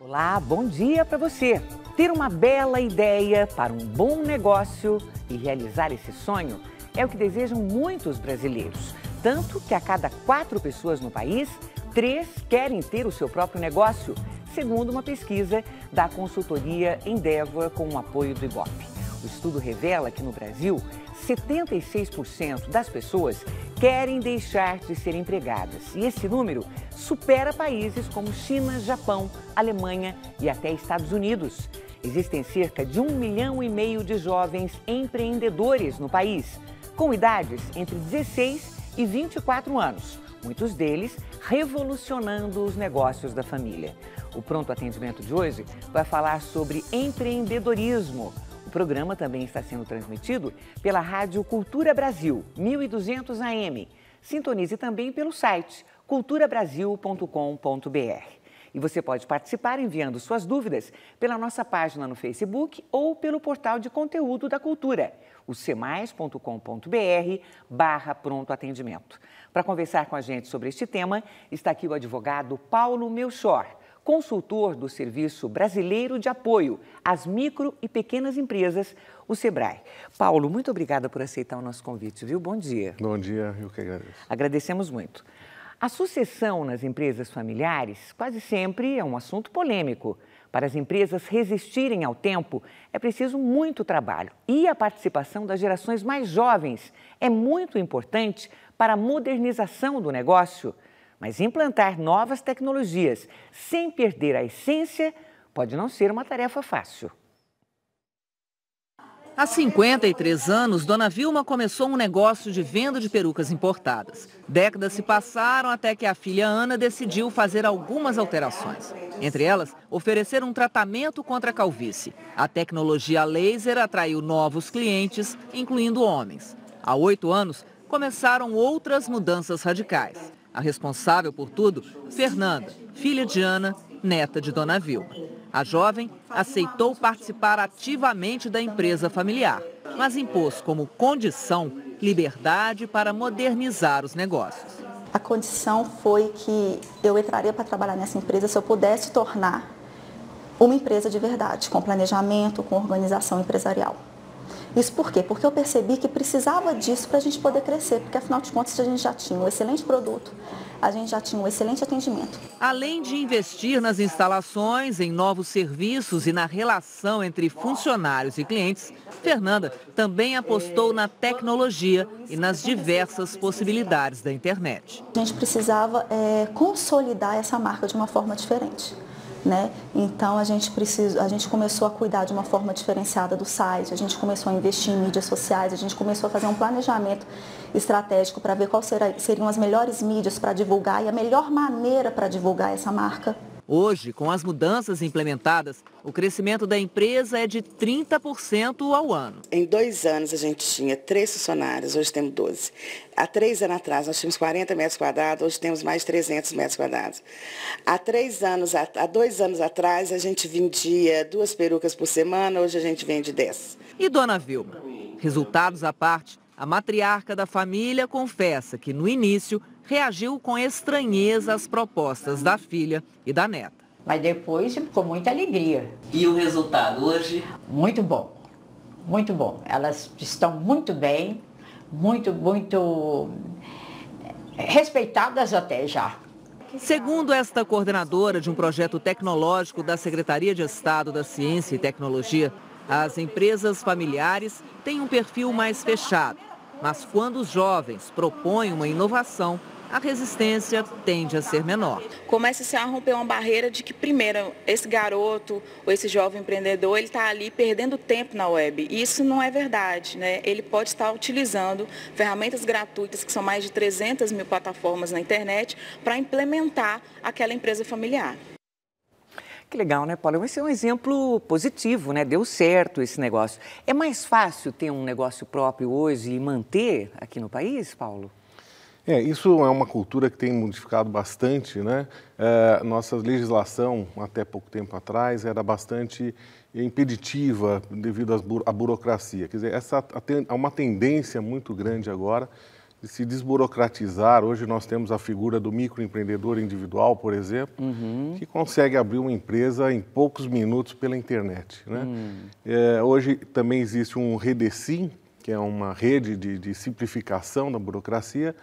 Olá, bom dia para você! Ter uma bela ideia para um bom negócio e realizar esse sonho é o que desejam muitos brasileiros. Tanto que a cada quatro pessoas no país, três querem ter o seu próprio negócio, segundo uma pesquisa da consultoria Endeavor com o apoio do Ibope. O estudo revela que no Brasil, 76% das pessoas querem deixar de ser empregadas. E esse número supera países como China, Japão, Alemanha e até Estados Unidos. Existem cerca de um milhão e meio de jovens empreendedores no país, com idades entre 16 e 24 anos, muitos deles revolucionando os negócios da família. O pronto atendimento de hoje vai falar sobre empreendedorismo o programa também está sendo transmitido pela Rádio Cultura Brasil, 1200 AM. Sintonize também pelo site culturabrasil.com.br. E você pode participar enviando suas dúvidas pela nossa página no Facebook ou pelo portal de conteúdo da cultura, o cmais.com.br barra pronto atendimento. Para conversar com a gente sobre este tema, está aqui o advogado Paulo Melchor, Consultor do Serviço Brasileiro de Apoio às Micro e Pequenas Empresas, o SEBRAE. Paulo, muito obrigada por aceitar o nosso convite, viu? Bom dia. Bom dia, eu que agradeço. Agradecemos muito. A sucessão nas empresas familiares quase sempre é um assunto polêmico. Para as empresas resistirem ao tempo, é preciso muito trabalho. E a participação das gerações mais jovens é muito importante para a modernização do negócio. Mas implantar novas tecnologias sem perder a essência pode não ser uma tarefa fácil. Há 53 anos, Dona Vilma começou um negócio de venda de perucas importadas. Décadas se passaram até que a filha Ana decidiu fazer algumas alterações. Entre elas, oferecer um tratamento contra a calvície. A tecnologia laser atraiu novos clientes, incluindo homens. Há oito anos, começaram outras mudanças radicais a responsável por tudo, Fernanda, filha de Ana, neta de Dona Vilma. A jovem aceitou participar ativamente da empresa familiar, mas impôs como condição liberdade para modernizar os negócios. A condição foi que eu entraria para trabalhar nessa empresa se eu pudesse tornar uma empresa de verdade, com planejamento, com organização empresarial. Isso por quê? Porque eu percebi que precisava disso para a gente poder crescer, porque afinal de contas a gente já tinha um excelente produto, a gente já tinha um excelente atendimento. Além de investir nas instalações, em novos serviços e na relação entre funcionários e clientes, Fernanda também apostou na tecnologia e nas diversas possibilidades da internet. A gente precisava é, consolidar essa marca de uma forma diferente né? Então a gente precisa, a gente começou a cuidar de uma forma diferenciada do site, a gente começou a investir em mídias sociais, a gente começou a fazer um planejamento estratégico para ver quais seriam as melhores mídias para divulgar e a melhor maneira para divulgar essa marca. Hoje, com as mudanças implementadas, o crescimento da empresa é de 30% ao ano. Em dois anos a gente tinha três funcionários, hoje temos 12. Há três anos atrás nós tínhamos 40 metros quadrados, hoje temos mais 300 metros quadrados. Há três anos, há dois anos atrás a gente vendia duas perucas por semana, hoje a gente vende dez. E dona Vilma? Resultados à parte, a matriarca da família confessa que no início reagiu com estranheza às propostas da filha e da neta. Mas depois ficou muita alegria. E o resultado hoje? Muito bom, muito bom. Elas estão muito bem, muito, muito eh, respeitadas até já. Segundo esta coordenadora de um projeto tecnológico da Secretaria de Estado da Ciência e Tecnologia, as empresas familiares têm um perfil mais fechado. Mas quando os jovens propõem uma inovação, a resistência tende a ser menor. Começa-se assim a romper uma barreira de que, primeiro, esse garoto ou esse jovem empreendedor, ele está ali perdendo tempo na web. E isso não é verdade, né? Ele pode estar utilizando ferramentas gratuitas, que são mais de 300 mil plataformas na internet, para implementar aquela empresa familiar. Que legal, né, Paulo? Esse é um exemplo positivo, né? Deu certo esse negócio. É mais fácil ter um negócio próprio hoje e manter aqui no país, Paulo? É, isso é uma cultura que tem modificado bastante, né? É, nossa legislação, até pouco tempo atrás, era bastante impeditiva devido à burocracia. Quer dizer, essa, há uma tendência muito grande agora de se desburocratizar. Hoje nós temos a figura do microempreendedor individual, por exemplo, uhum. que consegue abrir uma empresa em poucos minutos pela internet. Né? Uhum. É, hoje também existe um Redecim, que é uma rede de, de simplificação da burocracia,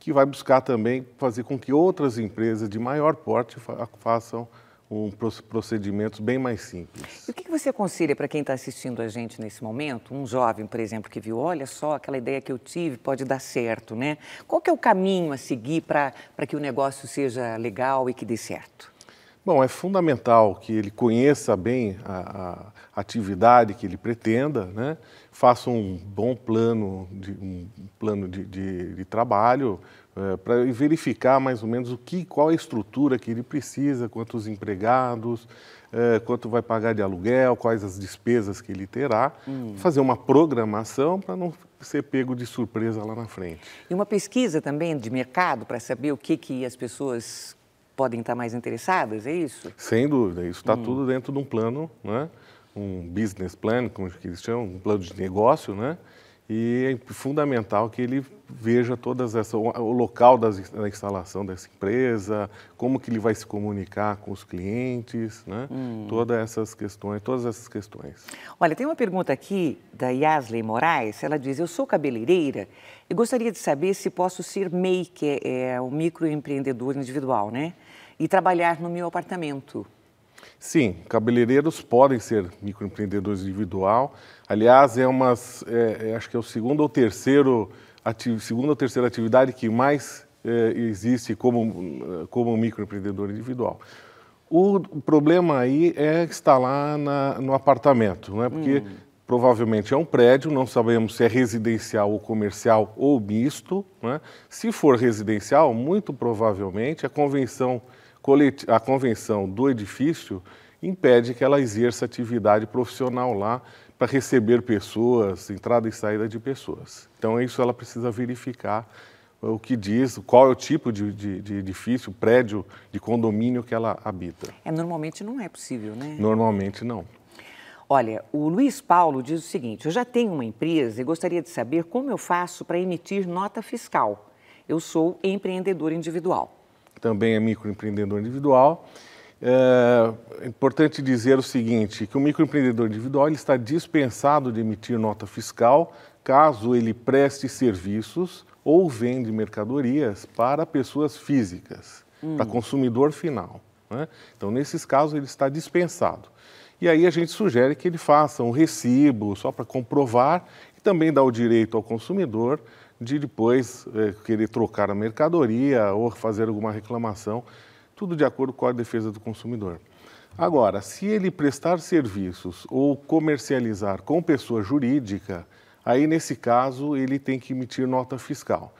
que vai buscar também fazer com que outras empresas de maior porte façam um procedimentos bem mais simples. E o que você aconselha para quem está assistindo a gente nesse momento, um jovem, por exemplo, que viu, olha só, aquela ideia que eu tive pode dar certo, né? Qual é o caminho a seguir para que o negócio seja legal e que dê certo? Bom, é fundamental que ele conheça bem a, a atividade que ele pretenda, né? faça um bom plano de, um plano de, de, de trabalho é, para verificar mais ou menos o que, qual a estrutura que ele precisa, quantos empregados, é, quanto vai pagar de aluguel, quais as despesas que ele terá, hum. fazer uma programação para não ser pego de surpresa lá na frente. E uma pesquisa também de mercado para saber o que, que as pessoas podem estar mais interessadas, é isso? Sem dúvida, isso está hum. tudo dentro de um plano, né? um business plan, como é eles chamam, um plano de negócio, né? E é fundamental que ele veja todas essa o local das, da instalação dessa empresa, como que ele vai se comunicar com os clientes, né? Hum. Todas essas questões, todas essas questões. Olha, tem uma pergunta aqui da Yasley Moraes. Ela diz: "Eu sou cabeleireira e gostaria de saber se posso ser MEI, que é, é o microempreendedor individual, né? E trabalhar no meu apartamento." Sim, cabeleireiros podem ser microempreendedores individual. Aliás, é umas, é, é, acho que é o segundo ou terceiro segunda ou terceira atividade que mais é, existe como como microempreendedor individual. O problema aí é estar lá na, no apartamento, não é? Porque hum. provavelmente é um prédio, não sabemos se é residencial ou comercial ou misto. Né? Se for residencial, muito provavelmente a convenção a convenção do edifício impede que ela exerça atividade profissional lá para receber pessoas, entrada e saída de pessoas. Então, isso ela precisa verificar o que diz, qual é o tipo de, de, de, edifício, prédio, de condomínio que ela habita. É, normalmente não é possível, né? Normalmente não. Olha, o Luiz Paulo diz o seguinte: eu já tenho uma empresa e gostaria de saber como eu faço para emitir nota fiscal. Eu sou empreendedor individual também é microempreendedor individual. É, é importante dizer o seguinte, que o microempreendedor individual ele está dispensado de emitir nota fiscal caso ele preste serviços ou vende mercadorias para pessoas físicas, hum. para consumidor final. Né? Então, nesses casos, ele está dispensado. E aí a gente sugere que ele faça um recibo, só para comprovar, e também dá o direito ao consumidor de depois é, querer trocar a mercadoria ou fazer alguma reclamação, tudo de acordo com a defesa do consumidor. Agora, se ele prestar serviços ou comercializar com pessoa jurídica, aí nesse caso ele tem que emitir nota fiscal.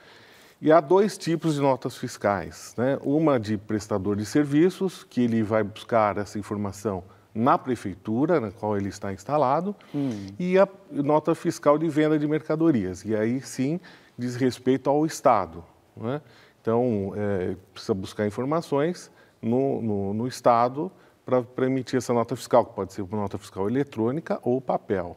E há dois tipos de notas fiscais, né? Uma de prestador de serviços, que ele vai buscar essa informação na prefeitura na qual ele está instalado, hum. e a nota fiscal de venda de mercadorias. E aí sim diz respeito ao Estado. Né? Então, é, precisa buscar informações no, no, no Estado para emitir essa nota fiscal, que pode ser uma nota fiscal eletrônica ou papel.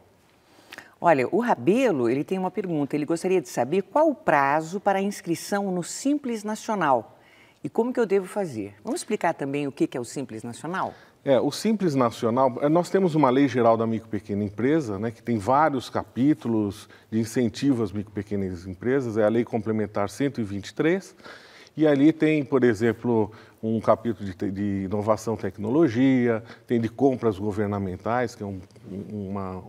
Olha, o Rabelo ele tem uma pergunta. Ele gostaria de saber qual o prazo para a inscrição no Simples Nacional e como que eu devo fazer. Vamos explicar também o que é o Simples Nacional? É, o Simples Nacional, é, nós temos uma lei geral da micro e pequena empresa, né, que tem vários capítulos de incentivo às micro e pequenas empresas, é a Lei Complementar 123, e ali tem, por exemplo, um capítulo de, de inovação tecnologia, tem de compras governamentais, que é um, uma,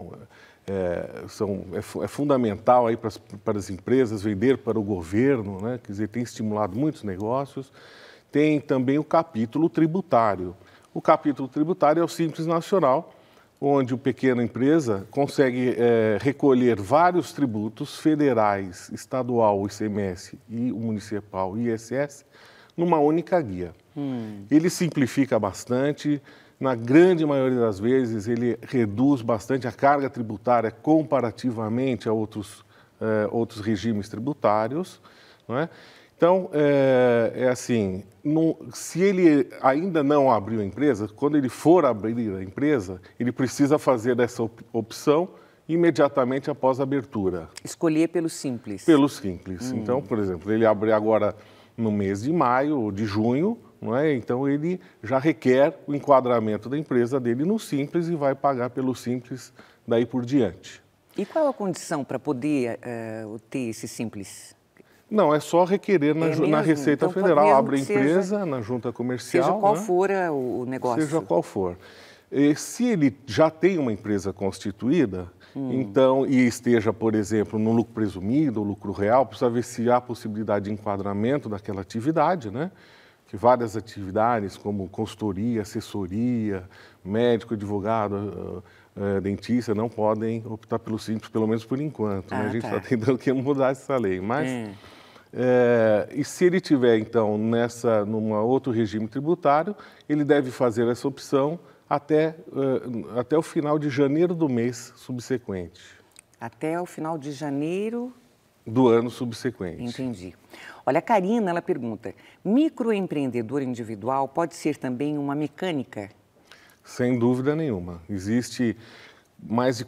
é, são, é, é fundamental aí para, as, para as empresas vender para o governo, né, quer dizer, tem estimulado muitos negócios. Tem também o capítulo tributário, o capítulo tributário é o Simples Nacional, onde o pequena empresa consegue é, recolher vários tributos federais, estadual, ICMS e o municipal, ISS, numa única guia. Hum. Ele simplifica bastante, na grande maioria das vezes ele reduz bastante a carga tributária comparativamente a outros, é, outros regimes tributários, não é? Então, é, é assim, se ele ainda não abriu a empresa, quando ele for abrir a empresa, ele precisa fazer essa opção imediatamente após a abertura. Escolher pelo simples. Pelo simples. Hum. Então, por exemplo, ele abre agora no mês de maio ou de junho, não é? Então ele já requer o enquadramento da empresa dele no simples e vai pagar pelo simples daí por diante. E qual a condição para poder uh, ter esse simples? Não, é só requerer na, é na Receita então, Federal. Abre a empresa, seja, na junta comercial. Seja qual né? for o negócio. Seja qual for. E se ele já tem uma empresa constituída, hum. então, e esteja, por exemplo, no lucro presumido ou lucro real, precisa ver se há possibilidade de enquadramento daquela atividade, né? Que várias atividades, como consultoria, assessoria, médico, advogado, ah, ah, dentista não podem optar pelo simples, pelo menos por enquanto. Né? Ah, né? A gente está tá tentando que mudar essa lei, mas hum. É, e se ele tiver então nessa numa outro regime tributário, ele deve fazer essa opção até, uh, até o final de janeiro do mês subsequente. Até o final de janeiro do ano subsequente. Entendi. Olha, a Karina ela pergunta: microempreendedor individual pode ser também uma mecânica? Sem dúvida nenhuma. Existe mais de,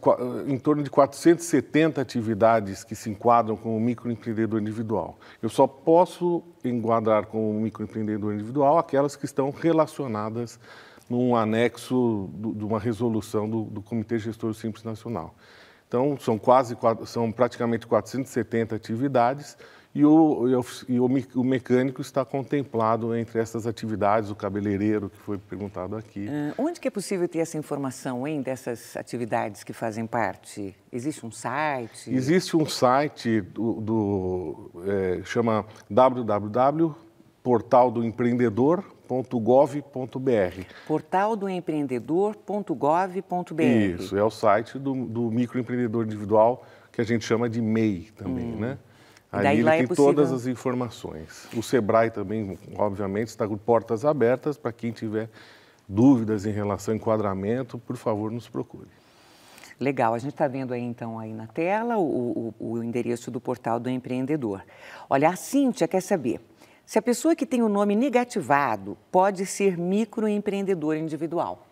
eh, em torno de 470 atividades que se enquadram como microempreendedor individual. Eu só posso enquadrar como microempreendedor individual aquelas que estão relacionadas num anexo do, de uma resolução do, do Comitê Gestor Simples Nacional. Então, são quase são praticamente 470 atividades e o, e o, o, mecânico está contemplado entre essas atividades, o cabeleireiro que foi perguntado aqui. Ah, onde que é possível ter essa informação, hein, dessas atividades que fazem parte? Existe um site? Existe um site do, do é, chama www.portaldoempreendedor.com .gov.br. Portal do empreendedor.gov.br. Isso, é o site do, do microempreendedor individual, que a gente chama de MEI também, hum. né? Aí Daí, ele é tem todas as informações. O Sebrae também, obviamente, está com portas abertas para quem tiver dúvidas em relação ao enquadramento, por favor, nos procure. Legal, a gente está vendo aí então aí na tela o, o, o, endereço do portal do empreendedor. Olha, a Cíntia quer saber se a pessoa que tem o nome negativado pode ser microempreendedor individual.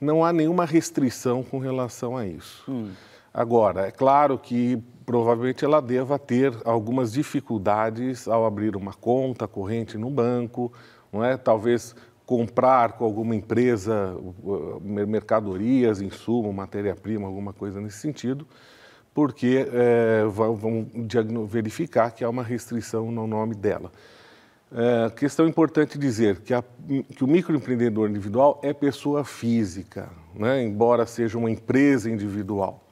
Não há nenhuma restrição com relação a isso. Hum. Agora, é claro que provavelmente ela deva ter algumas dificuldades ao abrir uma conta corrente no banco, não é? Talvez comprar com alguma empresa mercadorias, insumo, matéria-prima, alguma coisa nesse sentido, porque é, vão, vão verificar que há uma restrição no nome dela. É, questão importante dizer que, a, que, o microempreendedor individual é pessoa física, né? embora seja uma empresa individual.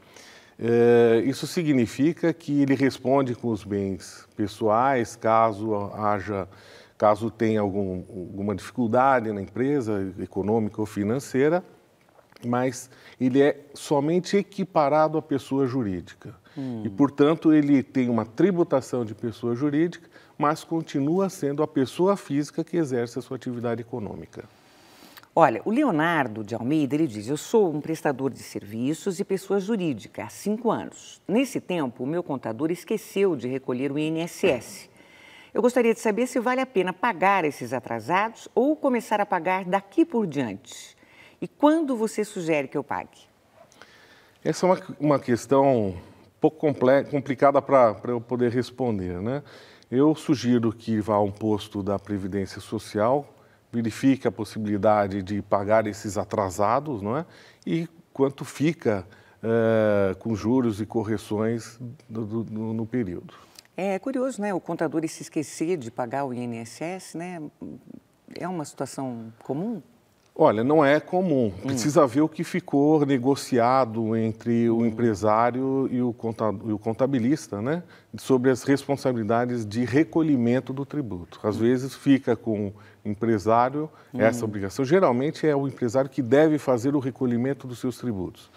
É, isso significa que ele responde com os bens pessoais, caso haja, caso tenha algum, alguma dificuldade na empresa, econômica ou financeira, mas ele é somente equiparado à pessoa jurídica. Hum. E, portanto, ele tem uma tributação de pessoa jurídica, mas continua sendo a pessoa física que exerce a sua atividade econômica. Olha, o Leonardo de Almeida, ele diz, eu sou um prestador de serviços e pessoa jurídica há cinco anos. Nesse tempo, o meu contador esqueceu de recolher o INSS. Eu gostaria de saber se vale a pena pagar esses atrasados ou começar a pagar daqui por diante. E quando você sugere que eu pague? Essa é uma, uma questão pouco complicada para eu poder responder, né? Eu sugiro que vá a um posto da Previdência Social, verifique a possibilidade de pagar esses atrasados, não é? E quanto fica eh, com juros e correções do, do, no período. É curioso, né? O contador se esquecer de pagar o INSS, né? É uma situação comum? Olha, não é comum. Hum. Precisa hum. ver o que ficou negociado entre o hum. empresário e o, contabilista, né? Sobre as responsabilidades de recolhimento do tributo. Às hum. vezes fica com empresário é essa uhum. obrigação. Geralmente é o empresário que deve fazer o recolhimento dos seus tributos.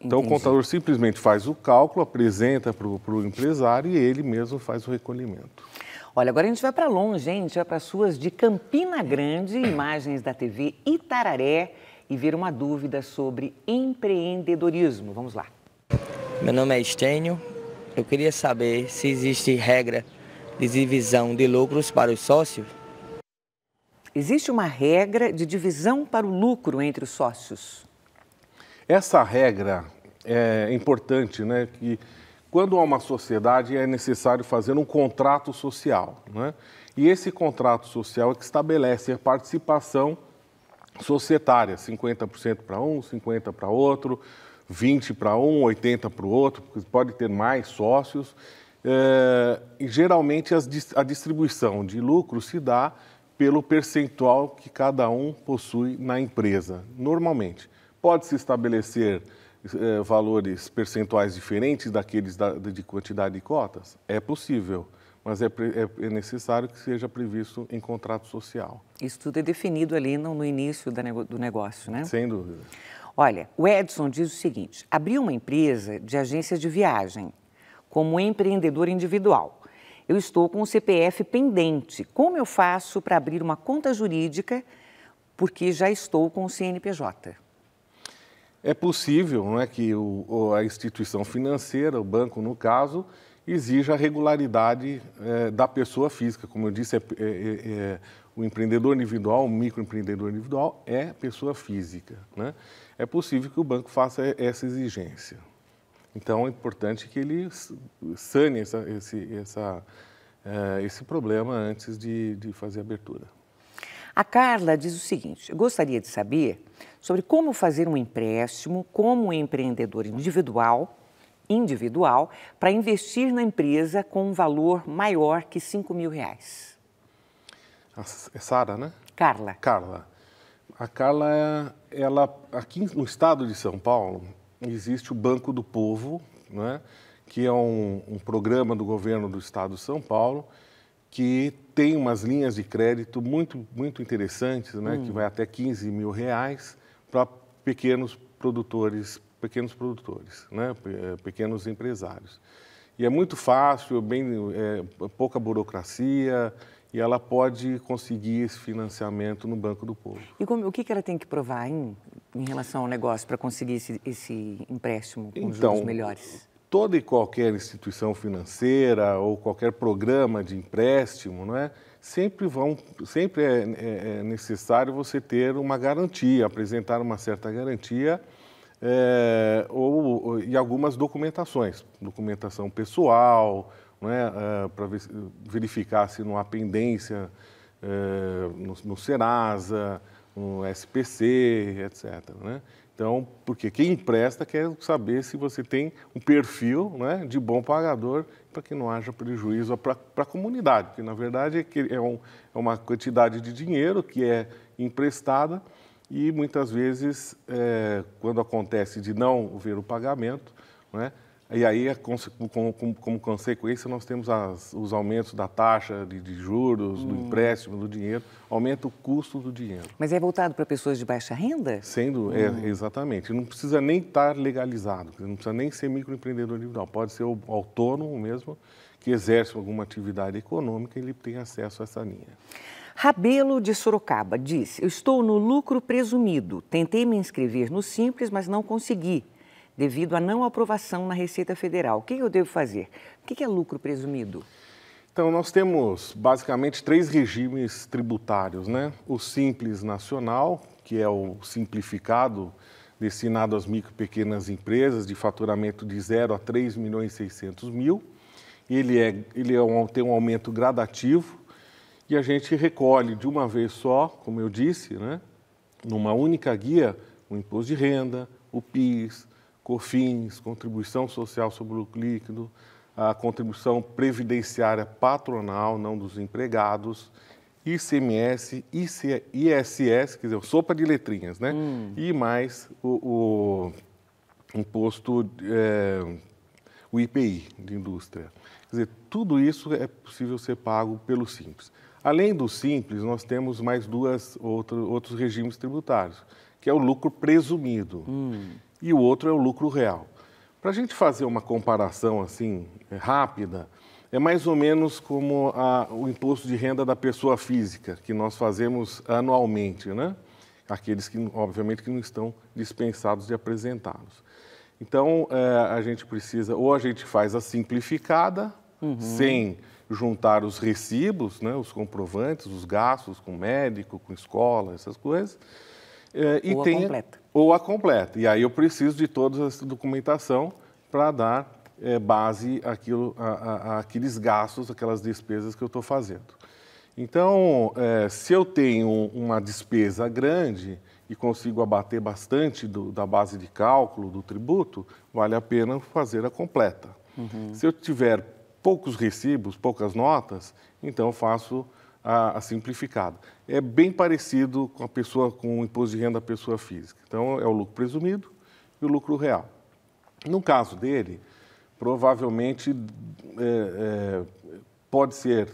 Então o contador simplesmente faz o cálculo, apresenta para o empresário e ele mesmo faz o recolhimento. Olha, agora a gente vai para longe, hein? A gente vai para as suas de Campina Grande, imagens da TV Itararé e ver uma dúvida sobre empreendedorismo. Vamos lá. Meu nome é Estênio. Eu queria saber se existe regra de divisão de lucros para os sócios. Existe uma regra de divisão para o lucro entre os sócios? Essa regra é importante, né? Que quando há uma sociedade é necessário fazer um contrato social, né? E esse contrato social é que estabelece a participação societária, 50% para um, 50% para outro, 20 para um, 80 para o outro, porque pode ter mais sócios. É, e geralmente as, a distribuição de lucro se dá pelo percentual que cada um possui na empresa, normalmente. Pode-se estabelecer eh, valores percentuais diferentes daqueles da, de quantidade de cotas? É possível, mas é, é, é, necessário que seja previsto em contrato social. Isso tudo é definido ali no, no início do negócio, né? Sem dúvida. Olha, o Edson diz o seguinte: abriu uma empresa de agência de viagem como empreendedor individual eu estou com o CPF pendente. Como eu faço para abrir uma conta jurídica porque já estou com o CNPJ? É possível não é, que o, a instituição financeira, o banco no caso, exija a regularidade é, da pessoa física. Como eu disse, é, é, é, é o empreendedor individual, o microempreendedor individual, é pessoa física. Né? É possível que o banco faça essa exigência. Então, é importante que ele sane essa, esse, essa, é, esse problema antes de, de fazer a abertura. A Carla diz o seguinte: gostaria de saber sobre como fazer um empréstimo como um empreendedor individual, individual, para investir na empresa com um valor maior que 5 mil reais. É Sara, né? Carla. Carla. A Carla, ela, aqui no estado de São Paulo, existe o Banco do Povo, né? que é um, um programa do governo do estado de São Paulo, que tem umas linhas de crédito muito, muito interessantes, né? Hum. que vai até 15 mil reais para pequenos produtores, pequenos produtores, né? Eh, pequenos empresários. E é muito fácil, é bem, é, pouca burocracia e ela pode conseguir esse financiamento no Banco do Povo. E como, o que, que ela tem que provar em, em relação ao negócio para conseguir esse, esse, empréstimo com então, juros melhores? Toda e qualquer instituição financeira ou qualquer programa de empréstimo, não é? Sempre, vão, sempre é, é, é necessário você ter uma garantia, apresentar uma certa garantia é, ou, e algumas documentações, documentação pessoal, é? é para verificar se não há pendência é, no, no Serasa, no SPC, etc. Né? Então, porque quem empresta quer saber se você tem um perfil né, de bom pagador para que não haja prejuízo para a comunidade, porque na verdade é, é, um, é, uma quantidade de dinheiro que é emprestada e muitas vezes, é, quando acontece de não ver o pagamento, né, e aí, como, consequência, nós temos as, os aumentos da taxa de, de juros, hum. do empréstimo, do dinheiro, aumenta o custo do dinheiro. Mas é voltado para pessoas de baixa renda? Sendo, é, hum. é, exatamente. Não precisa nem estar legalizado, não precisa nem ser microempreendedor individual, pode ser o autônomo mesmo, que exerce alguma atividade econômica, ele tem acesso a essa linha. Rabelo de Sorocaba diz: Eu estou no lucro presumido. Tentei me inscrever no Simples, mas não consegui devido à não aprovação na Receita Federal. O que eu devo fazer? O que é lucro presumido? Então, nós temos basicamente três regimes tributários, né? O Simples Nacional, que é o simplificado, destinado às micro e pequenas empresas de faturamento de 0 a 3 milhões e 600 mil. Ele, é, ele é um, tem um aumento gradativo e a gente recolhe de uma vez só, como eu disse, né, numa única guia, o imposto de renda, o PIS, COFINS, contribuição social sobre o lucro líquido, a contribuição previdenciária patronal, não dos empregados, ICMS, IC, ISS, quer dizer, sopa de letrinhas, né? Hum. E mais o, o imposto, é, o IPI de indústria. Quer dizer, tudo isso é possível ser pago pelo Simples. Além do Simples, nós temos mais duas outro, outros regimes tributários, que é o lucro presumido. Hum e o outro é o lucro real. Para a gente fazer uma comparação assim é, rápida, é mais ou menos como a, o imposto de renda da pessoa física que nós fazemos anualmente, né? Aqueles que, obviamente, que não estão dispensados de apresentá-los. Então, é, a gente precisa, ou a gente faz a simplificada, uhum. sem juntar os recibos, né, os comprovantes, os gastos com médico, com escola, essas coisas. É, e ou tem, a completa ou a completa. E aí eu preciso de toda essa documentação para dar é, base àquilo, àqueles gastos, aquelas despesas que eu estou fazendo. Então, é, se eu tenho uma despesa grande e consigo abater bastante do, da base de cálculo do tributo, vale a pena fazer a completa. Uhum. Se eu tiver poucos recibos, poucas notas, então faço a, a simplificada. É bem parecido com a pessoa com o imposto de renda da pessoa física. Então é o lucro presumido e o lucro real. No caso dele, provavelmente é, é, pode ser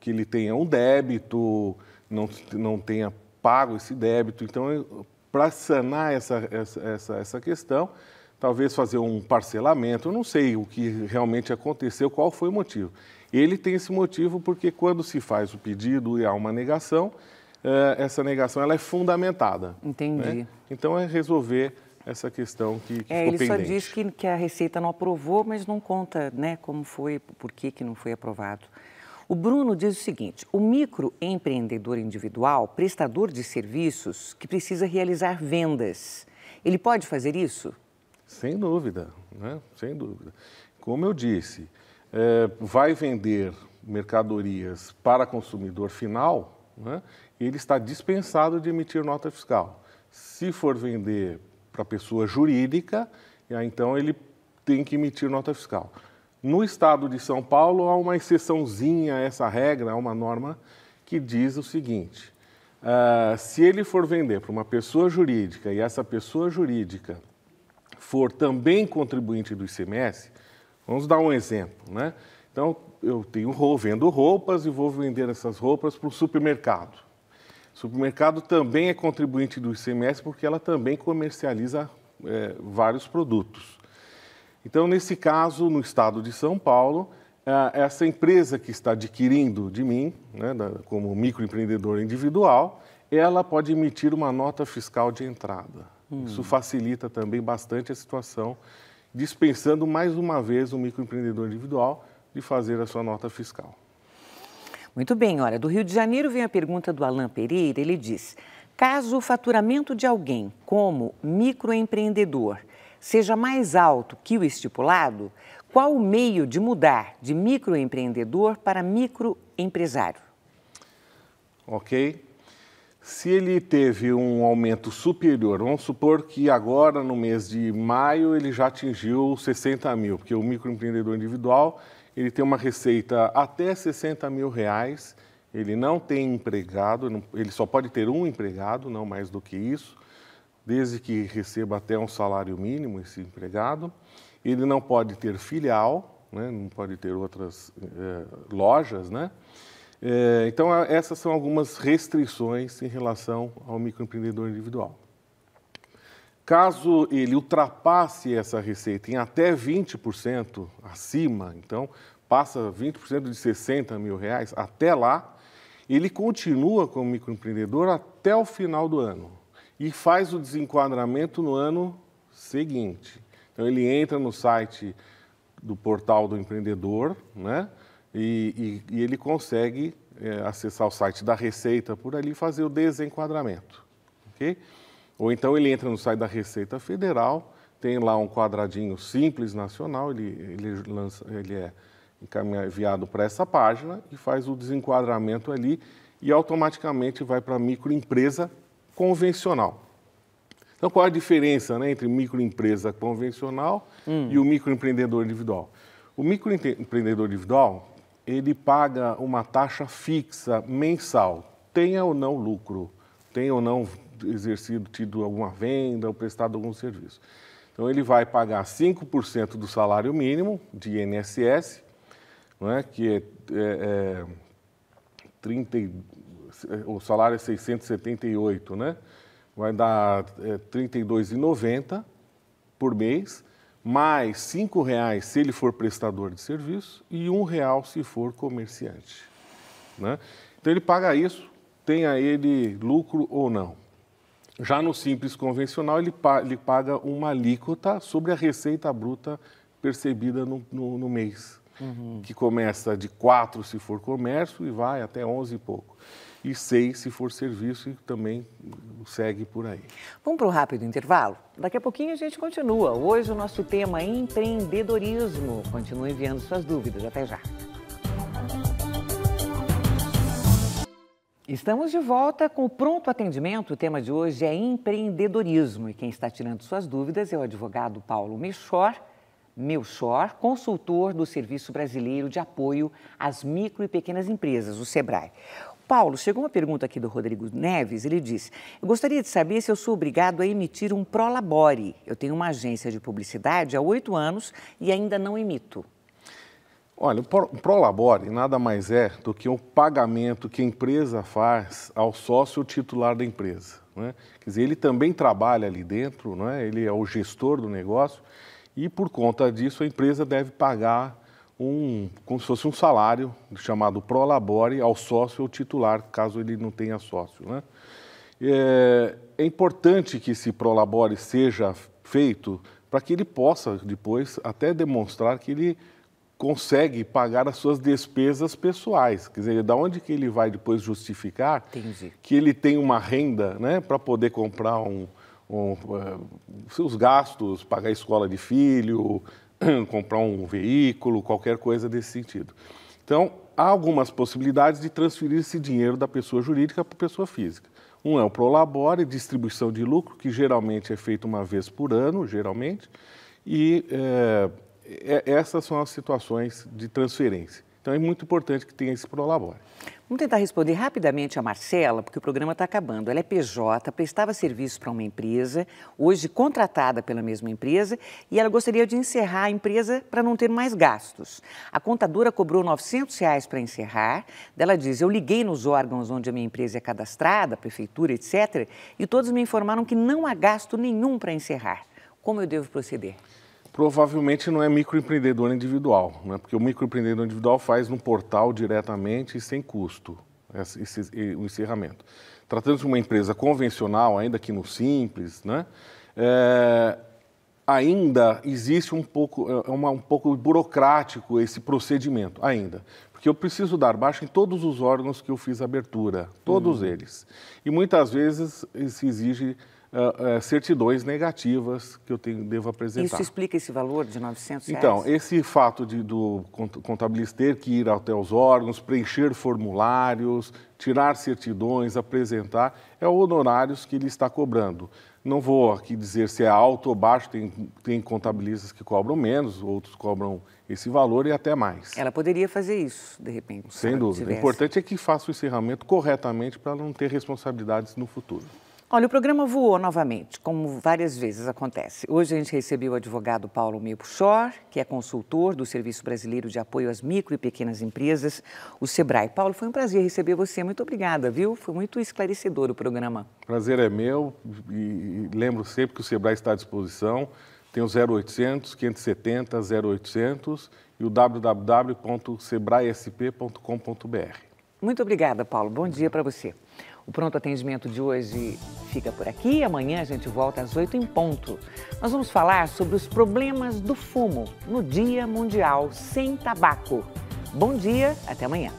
que ele tenha um débito, não, não tenha pago esse débito. Então, para sanar essa, essa, essa, essa questão, talvez fazer um parcelamento, eu não sei o que realmente aconteceu, qual foi o motivo. Ele tem esse motivo porque quando se faz o pedido e há uma negação, eh, essa negação ela é fundamentada. Né? Entendi. Né? Então é resolver essa questão que, que é, ficou ele pendente. Ele só diz que, que a Receita não aprovou, mas não conta né, como foi, por que, que não foi aprovado. O Bruno diz o seguinte: o microempreendedor individual, prestador de serviços, que precisa realizar vendas, ele pode fazer isso? Sem dúvida, né? sem dúvida. Como eu disse, é, vai vender mercadorias para consumidor final, né? ele está dispensado de emitir nota fiscal. Se for vender para pessoa jurídica, então ele tem que emitir nota fiscal. No estado de São Paulo, há uma exceçãozinha a essa regra, há uma norma que diz o seguinte: uh, se ele for vender para uma pessoa jurídica e essa pessoa jurídica for também contribuinte do ICMS, vamos dar um exemplo, né? Então, eu tenho vendo roupas e vou vender essas roupas para o supermercado. O supermercado também é contribuinte do ICMS porque ela também comercializa é, vários produtos. Então, nesse caso, no estado de São Paulo, é, essa empresa que está adquirindo de mim, né, como microempreendedor individual, ela pode emitir uma nota fiscal de entrada. Hum. Isso facilita também bastante a situação, dispensando mais uma vez o microempreendedor individual de fazer a sua nota fiscal. Muito bem, olha, do Rio de Janeiro vem a pergunta do Alain Pereira, ele diz: caso o faturamento de alguém como microempreendedor seja mais alto que o estipulado, qual o meio de mudar de microempreendedor para microempresário? Ok. Se ele teve um aumento superior, vamos supor que agora no mês de maio ele já atingiu 60 mil, porque o microempreendedor individual ele tem uma receita até 60 mil reais, ele não tem empregado, ele só pode ter um empregado, não mais do que isso, desde que receba até um salário mínimo esse empregado. Ele não pode ter filial, né, não pode ter outras eh, lojas, né? É, então, essas são algumas restrições em relação ao microempreendedor individual. Caso ele ultrapasse essa receita em até 20% acima, então passa 20% de 60 mil reais até lá, ele continua como microempreendedor até o final do ano e faz o desenquadramento no ano seguinte. Então ele entra no site do portal do empreendedor, né? e, e, e ele consegue é, acessar o site da Receita por ali e fazer o desenquadramento. ok? Ou então ele entra no site da Receita Federal, tem lá um quadradinho simples nacional, ele, ele, lança, ele é enviado para essa página e faz o desenquadramento ali e automaticamente vai para a microempresa convencional. Então, qual a diferença né, entre microempresa convencional hum. e o microempreendedor individual? O microempreendedor individual, ele paga uma taxa fixa mensal, tenha ou não lucro, tenha ou não exercido, tido alguma venda ou prestado algum serviço. Então, ele vai pagar 5% do salário mínimo de INSS, não é? que é, é, é 30, o salário é 678, né? vai dar é, 32,90 por mês, mais R$ 5,00 se ele for prestador de serviço e R$ 1,00 se for comerciante. Né? Então ele paga isso, tenha ele lucro ou não. Já no simples convencional, ele, paga uma alíquota sobre a receita bruta percebida no, no, no mês, uhum. que começa de 4 se for comércio e vai até 11 e pouco e seis se for serviço e também segue por aí. Vamos para um rápido intervalo? Daqui a pouquinho a gente continua. Hoje o nosso tema é empreendedorismo. Continua enviando suas dúvidas. Até já. Estamos de volta com o Pronto Atendimento. O tema de hoje é empreendedorismo. E quem está tirando suas dúvidas é o advogado Paulo Michor, Melchor, consultor do Serviço Brasileiro de Apoio às Micro e Pequenas Empresas, o SEBRAE. Paulo, chegou uma pergunta aqui do Rodrigo Neves, ele disse: Eu gostaria de saber se eu sou obrigado a emitir um prolabore. Eu tenho uma agência de publicidade há oito anos e ainda não emito. Olha, o Prolabore nada mais é do que um pagamento que a empresa faz ao sócio titular da empresa. Né? Quer dizer, ele também trabalha ali dentro, né? ele é o gestor do negócio e, por conta disso, a empresa deve pagar um, como se fosse um salário chamado pro labore ao sócio ou titular, caso ele não tenha sócio. Né? É, é importante que esse pro labore seja feito para que ele possa depois até demonstrar que ele consegue pagar as suas despesas pessoais. Quer dizer, da onde que ele vai depois justificar Entendi. que ele tem uma renda né, para poder comprar um, um, eh, seus gastos, pagar a escola de filho, comprar um veículo, qualquer coisa desse sentido. Então, há algumas possibilidades de transferir esse dinheiro da pessoa jurídica para a pessoa física. Um é o prolabore, distribuição de lucro, que geralmente é feito uma vez por ano, geralmente, e é, essas são as situações de transferência. Então é muito importante que tenha esse prolabore. Vamos tentar responder rapidamente a Marcela, porque o programa está acabando. Ela é PJ, prestava serviço para uma empresa, hoje contratada pela mesma empresa, e ela gostaria de encerrar a empresa para não ter mais gastos. A contadora cobrou R$ 900 reais para encerrar. Ela diz, eu liguei nos órgãos onde a minha empresa é cadastrada, prefeitura, etc., e todos me informaram que não há gasto nenhum para encerrar. Como eu devo proceder? Provavelmente não é microempreendedor individual, né? porque o microempreendedor individual faz no portal diretamente e sem custo esse, esse, o encerramento. Tratando-se de uma empresa convencional, ainda que no simples, né? É, ainda existe um pouco, é, é uma, um pouco burocrático esse procedimento, ainda. Porque eu preciso dar baixa em todos os órgãos que eu fiz abertura, todos hum. eles. E muitas vezes se exige é, é, certidões negativas que eu tenho, devo apresentar. Isso explica esse valor de 900 reais? Então, esse fato de, do contabilista ter que ir até os órgãos, preencher formulários, tirar certidões, apresentar, é o honorários que ele está cobrando. Não vou aqui dizer se é alto ou baixo, tem, tem contabilistas que cobram menos, outros cobram esse valor e até mais. Ela poderia fazer isso, de repente. Sem dúvida. O importante é que faça o encerramento corretamente para não ter responsabilidades no futuro. Olha, o programa voou novamente, como várias vezes acontece. Hoje a gente recebeu o advogado Paulo Melpuchor, que é consultor do Serviço Brasileiro de Apoio às Micro e Pequenas Empresas, o SEBRAE. Paulo, foi um prazer receber você. Muito obrigada, viu? Foi muito esclarecedor o programa. Prazer é meu e lembro sempre que o SEBRAE está à disposição. Tem o 0800 570 0800 e o www.sebraesp.com.br. Muito obrigada, Paulo. Bom dia para você. O pronto atendimento de hoje fica por aqui. Amanhã a gente volta às 8 em ponto. Nós vamos falar sobre os problemas do fumo no Dia Mundial Sem Tabaco. Bom dia, até amanhã.